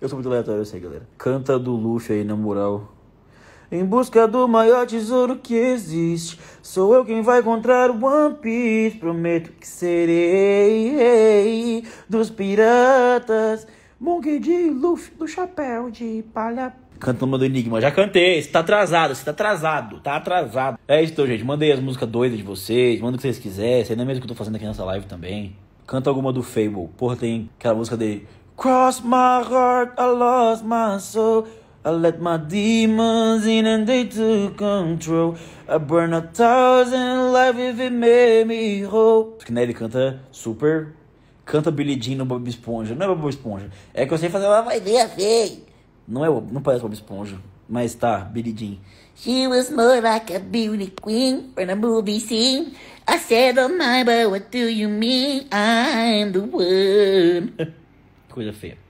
Eu sou muito aleatório, eu sei, galera. Canta do Luffy aí na moral. Em busca do maior tesouro que existe, sou eu quem vai encontrar o One Piece. Prometo que serei rei dos piratas. Monkey D. Luffy do chapéu de palha. Canta uma do Enigma, já cantei. Você tá atrasado, você tá atrasado, tá atrasado. É isso então, gente. Mandei as músicas doidas de vocês, manda o que vocês quiserem. Isso aí não é mesmo que eu tô fazendo aqui nessa live também. Canta alguma do Fable. Porra, tem aquela música dele cross my heart, I lost my soul. I let my demons in and they took control. I burn a thousand lives if it made me whole. Porque né, ele canta super. Canta Billie Jean no Bob Esponja. Não é Bob Esponja. É que eu sei fazer uma voz bem assim. Não, é, não parece Bob Esponja. Mas tá, Billie Jean. She was more like a beauty queen from a movie scene. I said, oh my, but what do you mean? I'm the one. coisa feia.